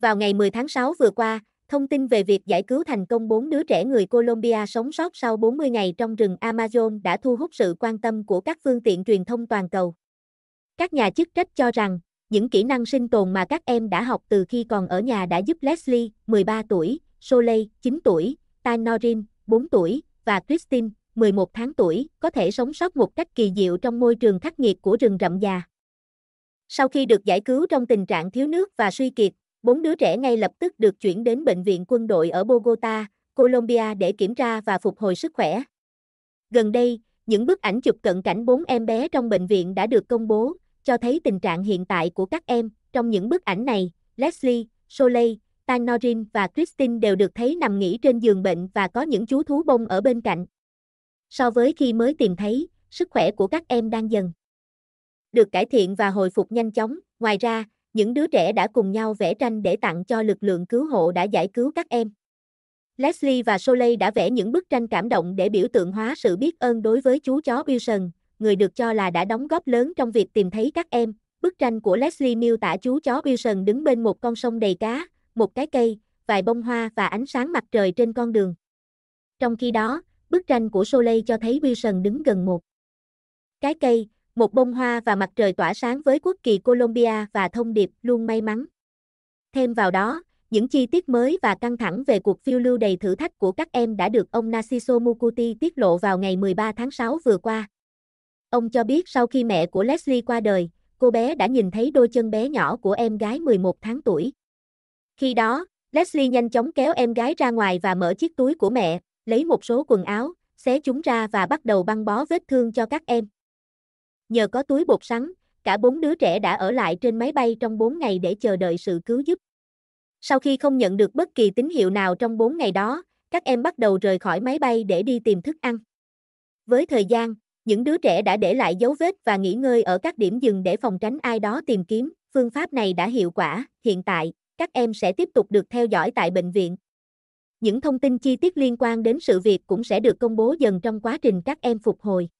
Vào ngày 10 tháng 6 vừa qua, thông tin về việc giải cứu thành công 4 đứa trẻ người Colombia sống sót sau 40 ngày trong rừng Amazon đã thu hút sự quan tâm của các phương tiện truyền thông toàn cầu. Các nhà chức trách cho rằng, những kỹ năng sinh tồn mà các em đã học từ khi còn ở nhà đã giúp Leslie, 13 tuổi, Soleil, 9 tuổi, Tanorin, 4 tuổi và Christine, 11 tháng tuổi, có thể sống sót một cách kỳ diệu trong môi trường khắc nghiệt của rừng rậm già. Sau khi được giải cứu trong tình trạng thiếu nước và suy kiệt, bốn đứa trẻ ngay lập tức được chuyển đến bệnh viện quân đội ở Bogota, Colombia để kiểm tra và phục hồi sức khỏe. Gần đây, những bức ảnh chụp cận cảnh bốn em bé trong bệnh viện đã được công bố, cho thấy tình trạng hiện tại của các em. Trong những bức ảnh này, Leslie, Soleil, Tanorin và Christine đều được thấy nằm nghỉ trên giường bệnh và có những chú thú bông ở bên cạnh. So với khi mới tìm thấy, sức khỏe của các em đang dần được cải thiện và hồi phục nhanh chóng. Ngoài ra, những đứa trẻ đã cùng nhau vẽ tranh để tặng cho lực lượng cứu hộ đã giải cứu các em. Leslie và Soleil đã vẽ những bức tranh cảm động để biểu tượng hóa sự biết ơn đối với chú chó Wilson, người được cho là đã đóng góp lớn trong việc tìm thấy các em. Bức tranh của Leslie miêu tả chú chó Wilson đứng bên một con sông đầy cá, một cái cây, vài bông hoa và ánh sáng mặt trời trên con đường. Trong khi đó, bức tranh của Soleil cho thấy Wilson đứng gần một cái cây, một bông hoa và mặt trời tỏa sáng với quốc kỳ Colombia và thông điệp luôn may mắn. Thêm vào đó, những chi tiết mới và căng thẳng về cuộc phiêu lưu đầy thử thách của các em đã được ông Narciso Mukuti tiết lộ vào ngày 13 tháng 6 vừa qua. Ông cho biết sau khi mẹ của Leslie qua đời, cô bé đã nhìn thấy đôi chân bé nhỏ của em gái 11 tháng tuổi. Khi đó, Leslie nhanh chóng kéo em gái ra ngoài và mở chiếc túi của mẹ, lấy một số quần áo, xé chúng ra và bắt đầu băng bó vết thương cho các em. Nhờ có túi bột sắn, cả bốn đứa trẻ đã ở lại trên máy bay trong 4 ngày để chờ đợi sự cứu giúp. Sau khi không nhận được bất kỳ tín hiệu nào trong 4 ngày đó, các em bắt đầu rời khỏi máy bay để đi tìm thức ăn. Với thời gian, những đứa trẻ đã để lại dấu vết và nghỉ ngơi ở các điểm dừng để phòng tránh ai đó tìm kiếm. Phương pháp này đã hiệu quả. Hiện tại, các em sẽ tiếp tục được theo dõi tại bệnh viện. Những thông tin chi tiết liên quan đến sự việc cũng sẽ được công bố dần trong quá trình các em phục hồi.